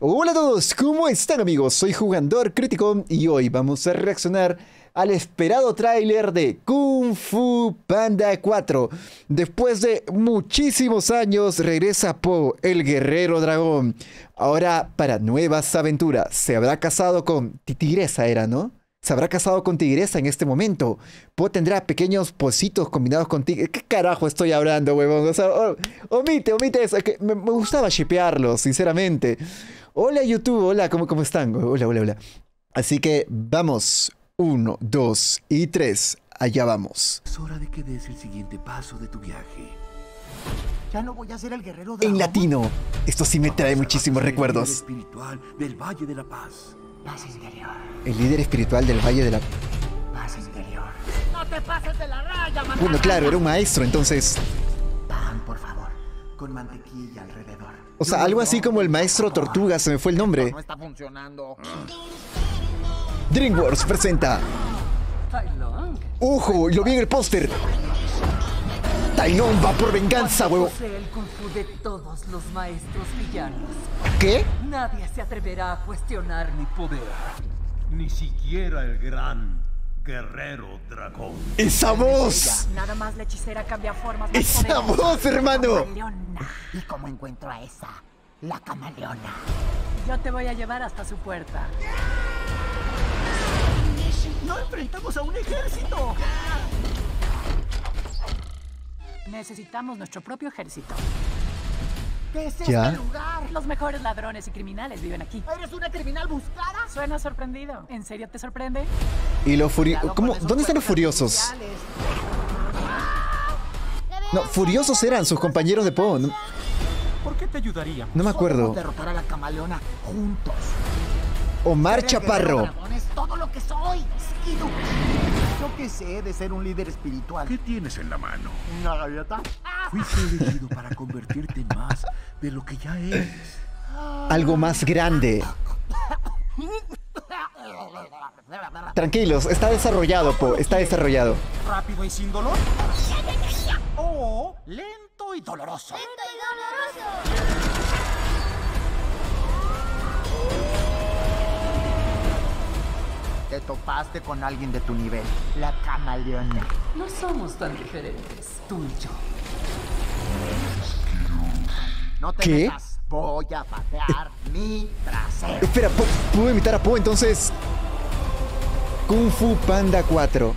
Hola a todos, ¿cómo están amigos? Soy Jugador Crítico y hoy vamos a reaccionar al esperado tráiler de Kung Fu Panda 4. Después de muchísimos años regresa Po, el guerrero dragón. Ahora para nuevas aventuras. Se habrá casado con Tigresa era, ¿no? Se habrá casado con Tigresa en este momento. Po tendrá pequeños pocitos combinados con Tigresa. ¿Qué carajo estoy hablando, huevón? O omite, omite eso. me, gustaba shipearlo, sinceramente. Hola YouTube, hola, ¿cómo, cómo están? Hola, hola, hola. Así que vamos. Uno, dos y tres. Allá vamos. Es hora de que des el siguiente paso de tu viaje. Ya no voy a ser el guerrero de En latino. Esto sí me trae muchísimos recuerdos. ...el espiritual del Valle de la Paz. Paz interior. El líder espiritual del Valle de la Paz interior. No te pases de la raya, Bueno, claro, era un maestro, entonces. Pan, por favor con mantequilla alrededor. O sea, algo así como el maestro tortuga, se me fue el nombre. No DreamWorks presenta. ¡Ojo! Lo vi en el póster. Tainón va por venganza, huevo. todos los maestros villanos. ¿Qué? Nadie se atreverá a cuestionar mi poder. Ni siquiera el gran guerrero dragón. ¡Esa voz! Nada más la hechicera cambia formas. ¡Esa voz, hermano! ¿Y cómo encuentro a esa? La camaleona. Yo te voy a llevar hasta su puerta. ¡No enfrentamos a un ejército! Necesitamos nuestro propio ejército. ¿Qué es este lugar? Los mejores ladrones y criminales viven aquí. ¿Eres una criminal buscada? Suena sorprendido. ¿En serio te sorprende? Y los furiosos... ¿Dónde están los furiosos? No, furiosos eran sus compañeros de Pon. No... ¿Por qué te ayudaría? No me acuerdo. derrotar a la camaleona juntos. Omar Chaparro. Todo lo que soy, Yo qué sé de ser un líder espiritual. ¿Qué tienes en la mano? Una gaviota. Fuiste elegido para convertirte en más de lo que ya eres. Algo más grande. Tranquilos, está desarrollado, Po, está desarrollado. ¿Rápido y sin dolor? ¡Oh, o lento y doloroso. Te topaste con alguien de tu nivel, la camaleona. No somos tan diferentes, tú y yo. No ¿Qué? Voy a patear eh, mi trasero. Espera, ¿puedo imitar a Poe? entonces? Kung Fu Panda 4.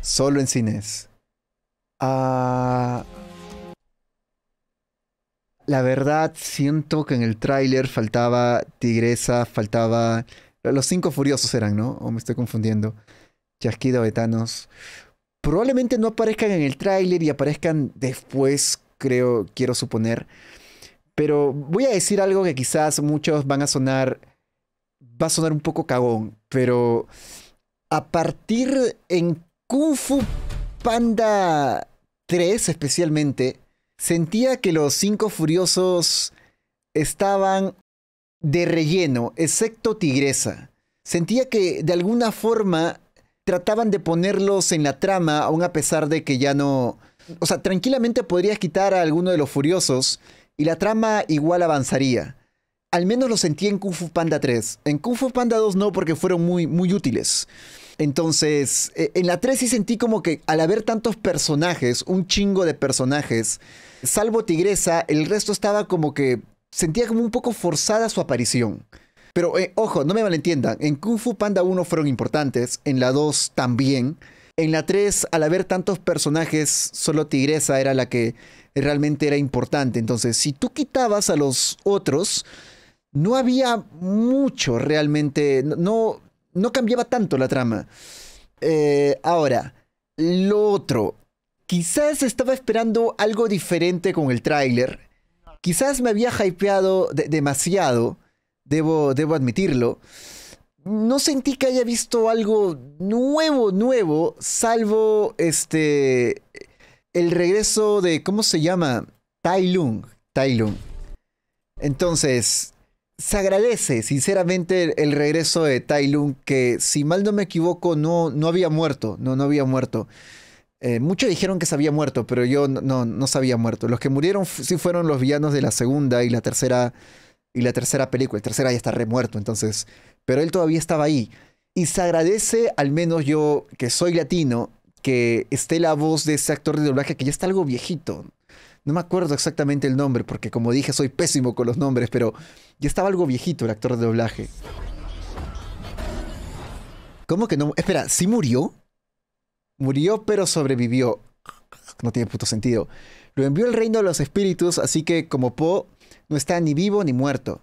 Solo en cines. Ah, la verdad, siento que en el tráiler faltaba Tigresa, faltaba los cinco furiosos eran, ¿no? O me estoy confundiendo. Chasquido de Probablemente no aparezcan en el tráiler y aparezcan después, creo, quiero suponer. Pero voy a decir algo que quizás muchos van a sonar. Va a sonar un poco cagón, pero a partir en Kung Fu Panda 3 especialmente, sentía que los cinco furiosos estaban de relleno, excepto Tigresa. Sentía que de alguna forma trataban de ponerlos en la trama, aun a pesar de que ya no... O sea, tranquilamente podrías quitar a alguno de los furiosos y la trama igual avanzaría. Al menos lo sentí en Kung Fu Panda 3. En Kung Fu Panda 2 no, porque fueron muy, muy útiles. Entonces, e, en la 3 sí sentí como que al haber tantos personajes, un chingo de personajes, salvo Tigresa, el resto estaba como que sentía como un poco forzada su aparición. Pero eh, ojo, no me malentiendan, en Kung Fu Panda 1 fueron importantes, en la 2 también. En la 3, al haber tantos personajes, solo Tigresa era la que realmente era importante. Entonces, si tú quitabas a los otros, no había mucho realmente, no, no cambiaba tanto la trama. Eh, ahora, lo otro, quizás estaba esperando algo diferente con el tráiler Quizás me había hypeado demasiado, debo, debo admitirlo. No sentí que haya visto algo nuevo, nuevo, salvo este. El regreso de. ¿Cómo se llama? Tai Lung. Entonces, se agradece sinceramente el, regreso de Tai Lung, que si mal no me equivoco, no, no había muerto. No, no había muerto. Eh, muchos dijeron que se había muerto, pero yo no, no se había muerto. Los que murieron sí fueron los villanos de la segunda y la tercera y la tercera película. El tercera ya está remuerto, entonces. Pero él todavía estaba ahí. Y se agradece, al menos yo que soy latino, que esté la voz de ese actor de doblaje que ya está algo viejito. No me acuerdo exactamente el nombre, porque como dije, soy pésimo con los nombres, pero ya estaba algo viejito el actor de doblaje. ¿Cómo que no? Espera, ¿sí murió? Murió pero sobrevivió. No tiene puto sentido. Lo envió al reino de los espíritus, así que como Po no está ni vivo ni muerto.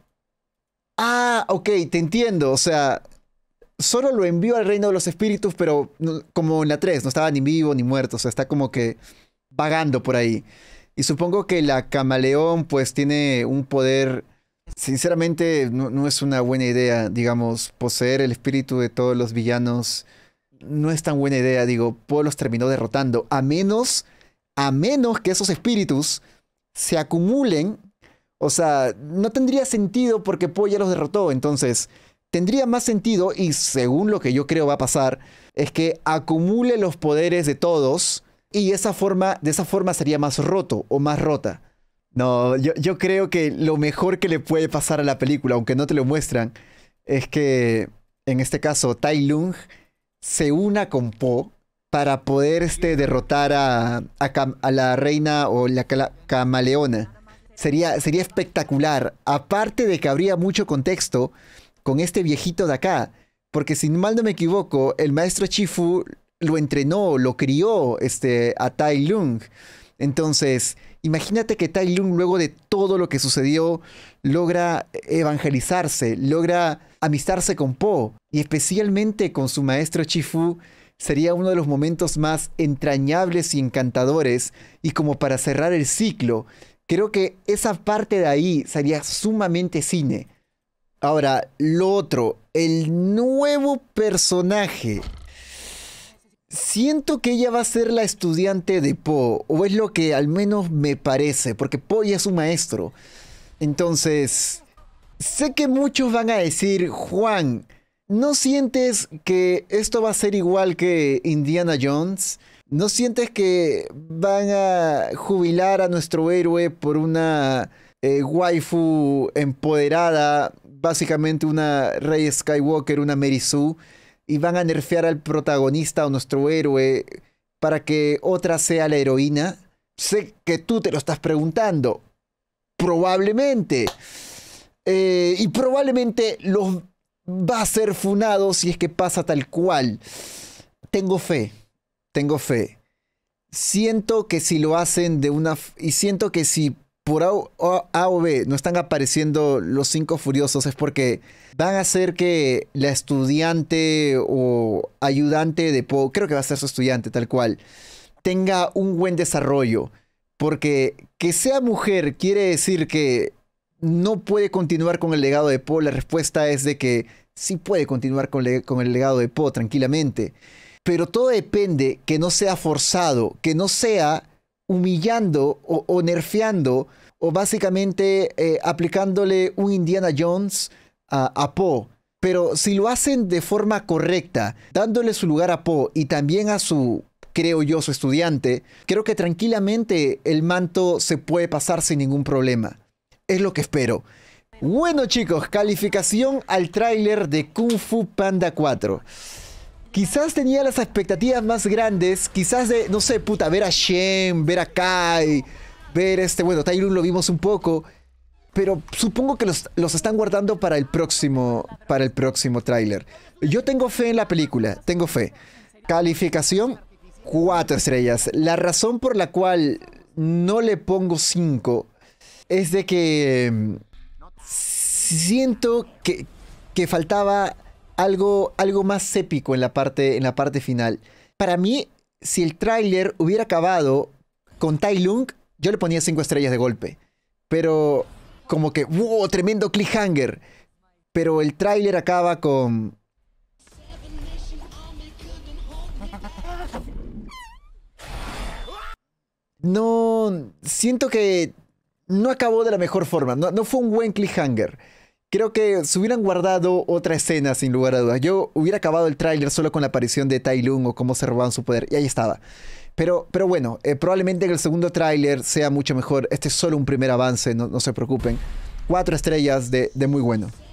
Ah, ok, te entiendo. O sea, solo lo envió al reino de los espíritus, pero como en la 3, no estaba ni vivo ni muerto. O sea, está como que vagando por ahí. Y supongo que la camaleón pues tiene un poder... Sinceramente no, no es una buena idea, digamos, poseer el espíritu de todos los villanos no es tan buena idea, digo, Paul los terminó derrotando, a menos, a menos que esos espíritus se acumulen, o sea, no tendría sentido porque Paul ya los derrotó, entonces tendría más sentido y según lo que yo creo va a pasar, es que acumule los poderes de todos y esa forma, de esa forma sería más roto o más rota. No, yo, yo creo que lo mejor que le puede pasar a la película, aunque no te lo muestran, es que en este caso Tai Lung se una con Po para poder este, derrotar a, la reina o la, camaleona. Sería, sería espectacular. Aparte de que habría mucho contexto con este viejito de acá. Porque si mal no me equivoco, el maestro Chifu lo entrenó, lo crió este, a Tai Lung. Entonces, imagínate que Tai Lung, luego de todo lo que sucedió, logra evangelizarse, logra amistarse con Po y especialmente con su maestro Chifu sería uno de los momentos más entrañables y encantadores y como para cerrar el ciclo, creo que esa parte de ahí sería sumamente cine. Ahora, lo otro, el nuevo personaje. Siento que ella va a ser la estudiante de Poe, o es lo que al menos me parece, porque Po ya es un maestro. Entonces, Sé que muchos van a decir, Juan, ¿no sientes que esto va a ser igual que Indiana Jones? ¿No sientes que van a jubilar a nuestro héroe por una eh, waifu empoderada, básicamente una Rey Skywalker, una Mary Sue, y van a nerfear al protagonista o nuestro héroe para que otra sea la heroína? Sé que tú te lo estás preguntando. Probablemente. Eh, y probablemente los va a ser funados si es que pasa tal cual. Tengo fe, tengo fe. Siento que si lo hacen de una... Y siento que si por A o, B no están apareciendo los cinco furiosos es porque van a hacer que la estudiante o ayudante de Poe, creo que va a ser su estudiante tal cual, tenga un buen desarrollo. Porque que sea mujer quiere decir que no puede continuar con el legado de Poe, la respuesta es de que sí puede continuar con, el legado de Poe tranquilamente. Pero todo depende que no sea forzado, que no sea humillando o, nerfeando o básicamente eh, aplicándole un Indiana Jones a, a Poe. Pero si lo hacen de forma correcta, dándole su lugar a Poe y también a su, creo yo, su estudiante, creo que tranquilamente el manto se puede pasar sin ningún problema es lo que espero. Bueno chicos, calificación al tráiler de Kung Fu Panda 4. Quizás tenía las expectativas más grandes, quizás de, no sé, puta, ver a Shen, ver a Kai, ver este, bueno, Taylor lo vimos un poco, pero supongo que los, los, están guardando para el próximo, para el próximo tráiler. Yo tengo fe en la película, tengo fe. Calificación 4 estrellas. La razón por la cual no le pongo 5 es de que em, siento que, que faltaba algo, algo más épico en la, parte, en la parte final. Para mí, si el tráiler hubiera acabado con Tai Lung, yo le ponía cinco estrellas de golpe. Pero como que, wow, tremendo cliffhanger. Pero el tráiler acaba con... No, siento que no acabó de la mejor forma, no, no fue un buen cliffhanger. Creo que se hubieran guardado otra escena sin lugar a dudas. Yo hubiera acabado el tráiler solo con la aparición de Tai Lung o cómo se robaban su poder y ahí estaba. Pero, pero bueno, eh, probablemente que el segundo tráiler sea mucho mejor. Este es solo un primer avance, no, se preocupen. Cuatro estrellas de muy bueno.